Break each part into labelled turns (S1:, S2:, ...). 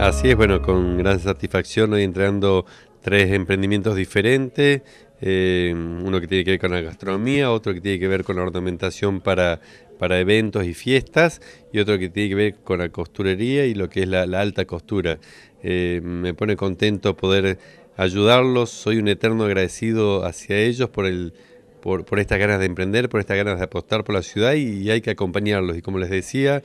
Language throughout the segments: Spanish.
S1: Así es, bueno, con gran satisfacción hoy entregando tres emprendimientos diferentes, eh, uno que tiene que ver con la gastronomía, otro que tiene que ver con la ornamentación para, para eventos y fiestas, y otro que tiene que ver con la costurería y lo que es la, alta costura. Eh, me pone contento poder ayudarlos, soy un eterno agradecido hacia ellos por el, por, estas ganas de emprender, por estas ganas de apostar por la ciudad y, hay que acompañarlos. Y como les decía,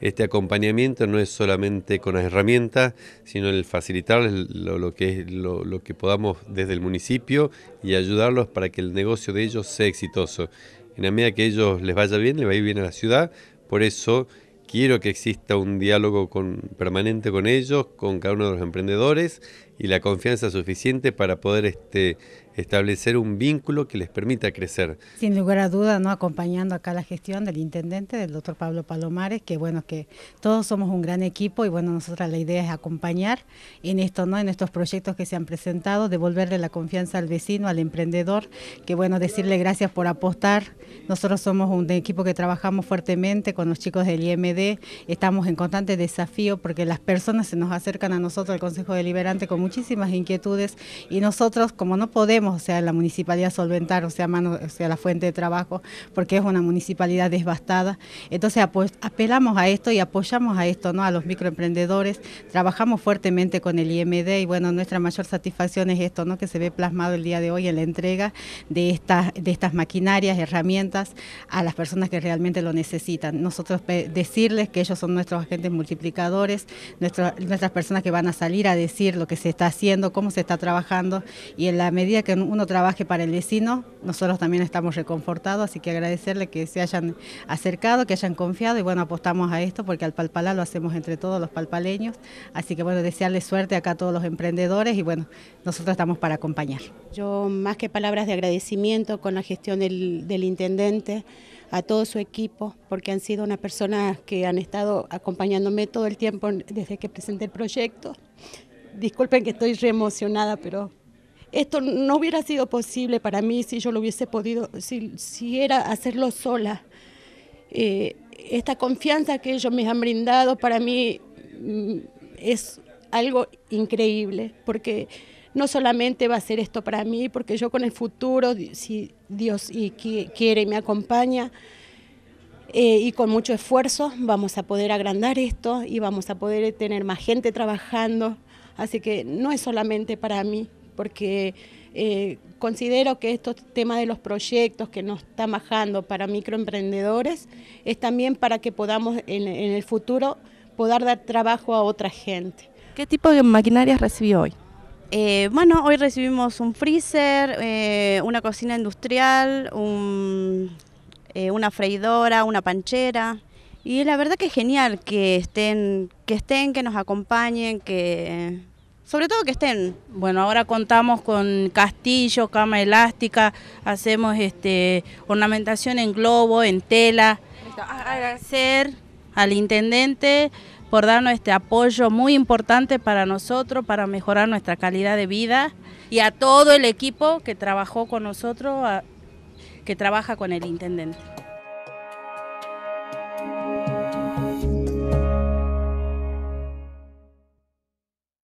S1: este acompañamiento no es solamente con las herramientas, sino el facilitarles lo, que, es, lo, que podamos desde el municipio y ayudarlos para que el negocio de ellos sea exitoso. En la medida que ellos les vaya bien, les va a ir bien a la ciudad, por eso quiero que exista un diálogo permanente con ellos, con cada uno de los emprendedores y la confianza suficiente para poder este, establecer un vínculo que les permita crecer.
S2: Sin lugar a dudas, ¿no? acompañando acá la gestión del intendente, del doctor Pablo Palomares, que bueno, que todos somos un gran equipo y bueno, nosotros la idea es acompañar en esto, ¿no? en estos proyectos que se han presentado, devolverle la confianza al vecino, al emprendedor, que bueno, decirle gracias por apostar. Nosotros somos un equipo que trabajamos fuertemente con los chicos del IMD, estamos en constante desafío porque las personas se nos acercan a nosotros, al Consejo Deliberante, como muchísimas inquietudes y nosotros como no podemos, o sea, la municipalidad solventar, o sea, mano, sea, la fuente de trabajo, porque es una municipalidad desbastada, entonces apelamos a esto y apoyamos a esto, ¿no? A los microemprendedores, trabajamos fuertemente con el IMD y bueno, nuestra mayor satisfacción es esto, ¿no? Que se ve plasmado el día de hoy en la entrega de estas, de estas maquinarias, herramientas a las personas que realmente lo necesitan. Nosotros decirles que ellos son nuestros agentes multiplicadores, nuestras personas que van a salir a decir lo que se está haciendo, cómo se está trabajando y en la medida que uno trabaje para el vecino, nosotros también estamos reconfortados, así que agradecerle que se hayan acercado, que hayan confiado y bueno, apostamos a esto porque al Palpalá lo hacemos entre todos los palpaleños, así que bueno, desearle suerte acá a todos los emprendedores y bueno, nosotros estamos para acompañar.
S3: Yo más que palabras de agradecimiento con la gestión del, del intendente, a todo su equipo, porque han sido unas personas que han estado acompañándome todo el tiempo desde que presenté el proyecto disculpen que estoy reemocionada, pero esto no hubiera sido posible para mí si yo lo hubiese podido, si, si era hacerlo sola. Eh, esta confianza que ellos me han brindado para mí mm, es algo increíble, porque no solamente va a ser esto para mí, porque yo con el futuro, si Dios y quiere y me acompaña, eh, y con mucho esfuerzo vamos a poder agrandar esto y vamos a poder tener más gente trabajando Así que no es solamente para mí, porque eh, considero que estos temas de los proyectos que nos está bajando para microemprendedores es también para que podamos en, el futuro poder dar trabajo a otra gente.
S4: ¿Qué tipo de maquinarias recibió hoy? Eh, bueno, hoy recibimos un freezer, eh, una cocina industrial, una freidora, una panchera. Y la verdad que es genial que estén, que estén, que nos acompañen, que sobre todo que estén. Bueno, ahora contamos con castillo, cama elástica, hacemos este ornamentación en globo, en tela. Agradecer al intendente por darnos este apoyo muy importante para nosotros, para mejorar nuestra calidad de vida y a todo el equipo que trabajó con nosotros, que trabaja con el intendente.